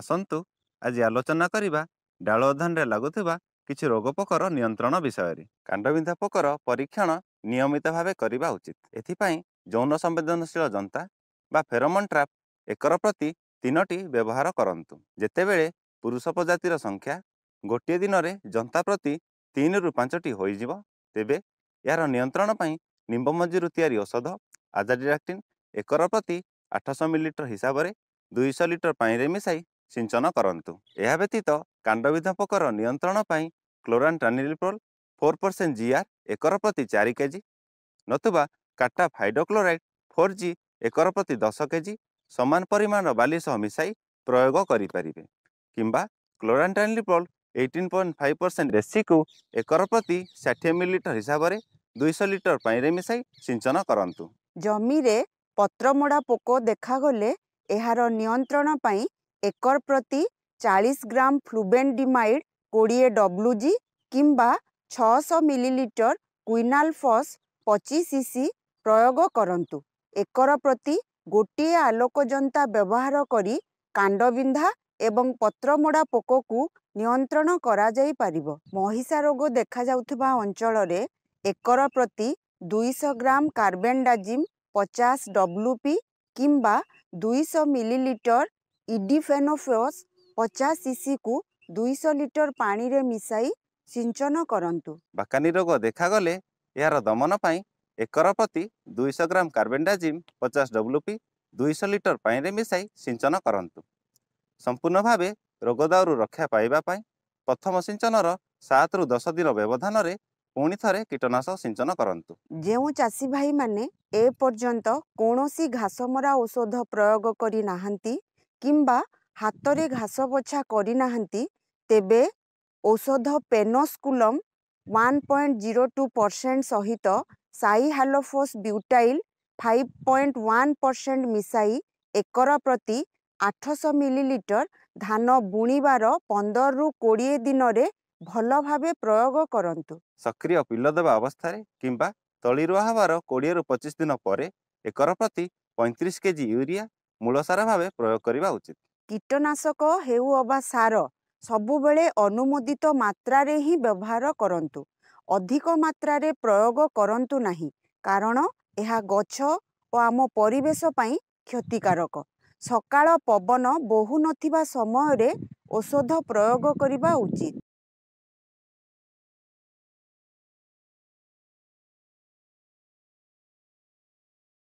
ଆସନ୍ତୁ ଆଜି ଆଲୋଚନା କରିବା ଡାଳ ଅଧାନରେ ଲାଗୁଥିବା କିଛି ରୋଗ ପୋକର ନିୟନ୍ତ୍ରଣ ବିଷୟରେ କାଣ୍ଡବିନ୍ଧା ପୋକର ପରୀକ୍ଷଣ ନିୟମିତ ଭାବେ କରିବା ଉଚିତ ଏଥିପାଇଁ ଯୌନ ସମ୍ବେଦନଶୀଳ ଜନ୍ତା ବା ଫେରମନ୍ଟ୍ରାପ୍ ଏକର ପ୍ରତି ତିନୋଟି ବ୍ୟବହାର କରନ୍ତୁ ଯେତେବେଳେ ପୁରୁଷ ପ୍ରଜାତିର ସଂଖ୍ୟା ଗୋଟିଏ ଦିନରେ ଜନ୍ତା ପ୍ରତି ତିନିରୁ ପାଞ୍ଚଟି ହୋଇଯିବ ତେବେ ଏହାର ନିୟନ୍ତ୍ରଣ ପାଇଁ ନିମ୍ବ ମଞ୍ଜିରୁ ତିଆରି ଔଷଧ ଆଜାଡିରାକ୍ଟିନ୍ ଏକର ପ୍ରତି ଆଠଶହ ମିଲିଲିଟର ହିସାବରେ ଦୁଇଶହ ଲିଟର ପାଣିରେ ମିଶାଇ ସିଞ୍ଚନ କରନ୍ତୁ ଏହା ବ୍ୟତୀତ କାଣ୍ଡବିଧ ପୋକର ନିୟନ୍ତ୍ରଣ ପାଇଁ chlorantraniliprole four percent GR acre ପ୍ରତି ଚାରି କେଜି ନତୁବା କାଟା ଫାଇଡ୍ରୋକ୍ଲୋରାଇଡ୍ ଫୋର୍ ଜି ଏକର ପ୍ରତି ଦଶ କେଜି ସମାନ ପରିମାଣର ବାଲି ସହ ମିଶାଇ ପ୍ରୟୋଗ କରିପାରିବେ କିମ୍ବା chlorantraniliprole eighteen point five percent ରେସିକୁ ଏକର ପ୍ରତି ଷାଠିଏ ମିଲି ଲିଟର ହିସାବରେ ଦୁଇଶହ ଲିଟର ପାଣିରେ ମିଶାଇ ସିଞ୍ଚନ କରନ୍ତୁ ଜମିରେ ପତ୍ରମୋଡ଼ା ପୋକ ଦେଖାଗଲେ ଏହାର ନିୟନ୍ତ୍ରଣ ପାଇଁ ଏକର ପ୍ରତି ଚାଳିଶ ଗ୍ରାମ ଫ୍ଲୁବେନ୍ଡିମାଇଡ୍ କୋଡ଼ିଏ ଡବ୍ଲୁଜି କିମ୍ବା ଛଅଶହ ମିଲିଲିଟର କୁଇନାଲଫସ୍ ପଚିଶ ସିସି ପ୍ରୟୋଗ କରନ୍ତୁ ଏକର ପ୍ରତି ଗୋଟିଏ ଆଲୋକଯନ୍ତା ବ୍ୟବହାର କରି କାଣ୍ଡବିନ୍ଧା ଏବଂ ପତ୍ରମୋଡ଼ା ପୋକକୁ ନିୟନ୍ତ୍ରଣ କରାଯାଇପାରିବ ମହିଷା ରୋଗ ଦେଖାଯାଉଥିବା ଅଞ୍ଚଳରେ ଏକର ପ୍ରତି ଦୁଇଶହ ଗ୍ରାମ କାର୍ବେଣ୍ଡାଜିମ୍ ପଚାଶ ଡବ୍ଲୁ ପି କିମ୍ବା ଦୁଇଶହ ମିଲିଲିଟର ଇଡିଫେନୋଫେସ୍ ପଚାଶ ଶିଶିକୁ ଦୁଇଶହ ଲିଟର ପାଣିରେ ମିଶାଇ ସିଞ୍ଚନ କରନ୍ତୁ ବାକାନି ରୋଗ ଦେଖାଗଲେ ଏହାର ଦମନ ପାଇଁ ଏକର ପ୍ରତି ଦୁଇଶହ ଗ୍ରାମ କାର୍ବେଣ୍ଡାଜିମ୍ ପଚାଶ ଡବ୍ଲୁ ପି ଦୁଇଶହ ଲିଟର ପାଣିରେ ମିଶାଇ ସିଞ୍ଚନ କରନ୍ତୁ ସମ୍ପୂର୍ଣ୍ଣ ଭାବେ ରୋଗ ଦାଉରୁ ରକ୍ଷା ପାଇବା ପାଇଁ ପ୍ରଥମ ସିଞ୍ଚନର ସାତରୁ ଦଶ ଦିନ ବ୍ୟବଧାନରେ ପୁଣି ଥରେ କୀଟନାଶକ ସିଞ୍ଚନ କରନ୍ତୁ ଯେଉଁ ଚାଷୀ ଭାଇମାନେ ଏ ପର୍ଯ୍ୟନ୍ତ କୌଣସି ଘାସମରା ଔଷଧ ପ୍ରୟୋଗ କରିନାହାନ୍ତି କିମ୍ବା ହାତରେ ଘାସ ବଛା କରିନାହାନ୍ତି ତେବେ ଔଷଧ penoxsulam one point zero two percent ସହିତ cyhalofop butyl five point one percent ମିଶାଇ ଏକର ପ୍ରତି ଆଠଶହ ମିଲିଲିଟର ଧାନ ବୁଣିବାର ପନ୍ଦରରୁ କୋଡ଼ିଏ ଦିନରେ ଭଲ ଭାବେ ପ୍ରୟୋଗ କରନ୍ତୁ ସକ୍ରିୟ ପିଲ ଦେବା ଅବସ୍ଥାରେ କିମ୍ବା ତଳିରୁଆ ହେବାର କୋଡ଼ିଏରୁ ପଚିଶ ଦିନ ପରେ ଏକର ପ୍ରତି ପଇଁତିରିଶ କେଜି ୟୁରିଆ ମୂଳସାର ଭାବେ ପ୍ରୟୋଗ କରିବା ଉଚିତ କୀଟନାଶକ ହେଉ ଅବା ସାର ସବୁବେଳେ ଅନୁମୋଦିତ ମାତ୍ରାରେ ହିଁ ବ୍ୟବହାର କରନ୍ତୁ ଅଧିକ ମାତ୍ରାରେ ପ୍ରୟୋଗ କରନ୍ତୁ ନାହିଁ କାରଣ ଏହା ଗଛ ଓ ଆମ ପରିବେଶ ପାଇଁ କ୍ଷତିକାରକ ସକାଳ ପବନ ବହୁ ନଥିବା ସମୟରେ ଔଷଧ ପ୍ରୟୋଗ କରିବା ଉଚିତ